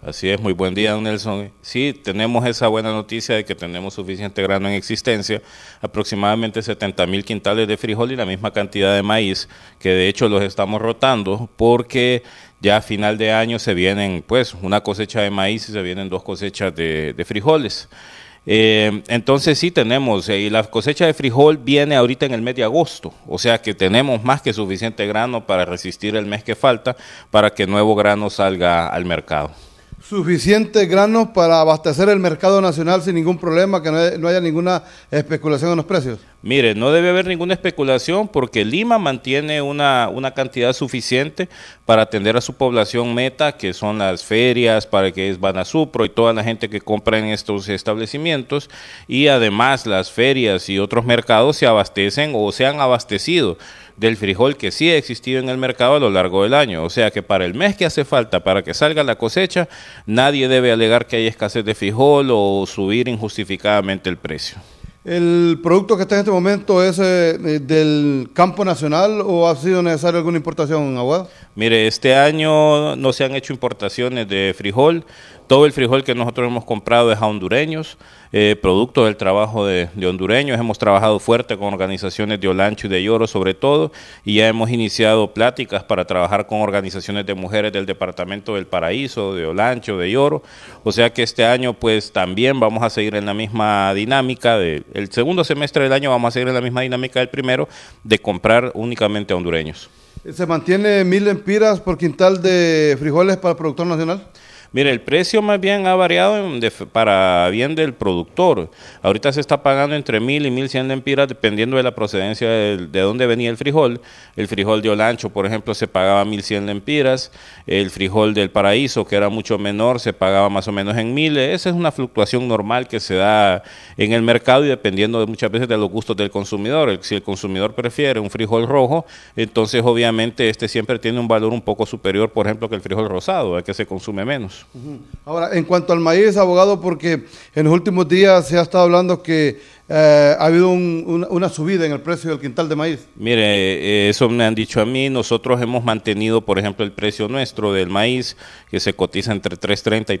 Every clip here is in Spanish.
Así es, muy buen día, don Nelson. Sí, tenemos esa buena noticia de que tenemos suficiente grano en existencia, aproximadamente 70 mil quintales de frijol y la misma cantidad de maíz, que de hecho los estamos rotando porque ya a final de año se vienen pues una cosecha de maíz y se vienen dos cosechas de, frijoles. Eh, entonces sí tenemos, eh, y la cosecha de frijol viene ahorita en el mes de agosto, o sea que tenemos más que suficiente grano para resistir el mes que falta para que nuevo grano salga al mercado suficientes granos para abastecer el mercado nacional sin ningún problema, que no haya ninguna especulación en los precios? Mire, no debe haber ninguna especulación porque Lima mantiene una, cantidad suficiente para atender a su población meta, que son las ferias, para que es Banasupro y toda la gente que compra en estos establecimientos. Y además las ferias y otros mercados se abastecen o se han abastecido del frijol que sí ha existido en el mercado a lo largo del año. O sea que para el mes que hace falta, para que salga la cosecha, nadie debe alegar que hay escasez de frijol o subir injustificadamente el precio. ¿El producto que está en este momento es eh, del campo nacional o ha sido necesaria alguna importación, en agua? Mire, este año no se han hecho importaciones de frijol, todo el frijol que nosotros hemos comprado es a hondureños, eh, producto del trabajo de, hondureños. Hemos trabajado fuerte con organizaciones de Olancho y de Lloro, sobre todo, y ya hemos iniciado pláticas para trabajar con organizaciones de mujeres del Departamento del Paraíso, de Olancho, de Lloro. O sea que este año, pues también vamos a seguir en la misma dinámica. De, el segundo semestre del año vamos a seguir en la misma dinámica del primero, de comprar únicamente a hondureños. ¿Se mantiene mil empiras por quintal de frijoles para el productor nacional? Mire, el precio más bien ha variado para bien del productor. Ahorita se está pagando entre mil y mil cien lempiras, dependiendo de la procedencia de, dónde venía el frijol. El frijol de Olancho, por ejemplo, se pagaba mil cien lempiras. El frijol del Paraíso, que era mucho menor, se pagaba más o menos en miles, Esa es una fluctuación normal que se da en el mercado y dependiendo de, muchas veces de los gustos del consumidor. si el consumidor prefiere un frijol rojo, entonces obviamente este siempre tiene un valor un poco superior, por ejemplo, que el frijol rosado, es que se consume menos. Ahora, en cuanto al maíz, abogado, porque en los últimos días se ha estado hablando que eh, ha habido una subida en el precio del quintal de maíz. Mire, eh, eso me han dicho a mí. Nosotros hemos mantenido, por ejemplo, el precio nuestro del maíz, que se cotiza entre 3.30 y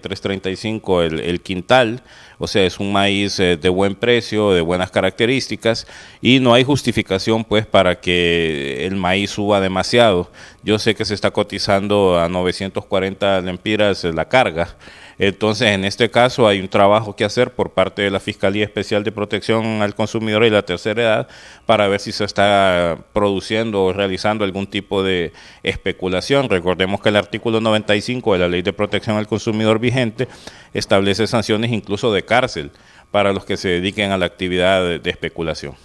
3.35 el, quintal. O sea, es un maíz eh, de buen precio, de buenas características, y no hay justificación, pues, para que el maíz suba demasiado. Yo sé que se está cotizando a 940 lempiras eh, la carga. Entonces, en este caso hay un trabajo que hacer por parte de la Fiscalía Especial de Protección al Consumidor y la Tercera Edad para ver si se está produciendo o realizando algún tipo de especulación. Recordemos que el artículo 95 de la Ley de Protección al Consumidor vigente establece sanciones incluso de cárcel para los que se dediquen a la actividad de, de especulación.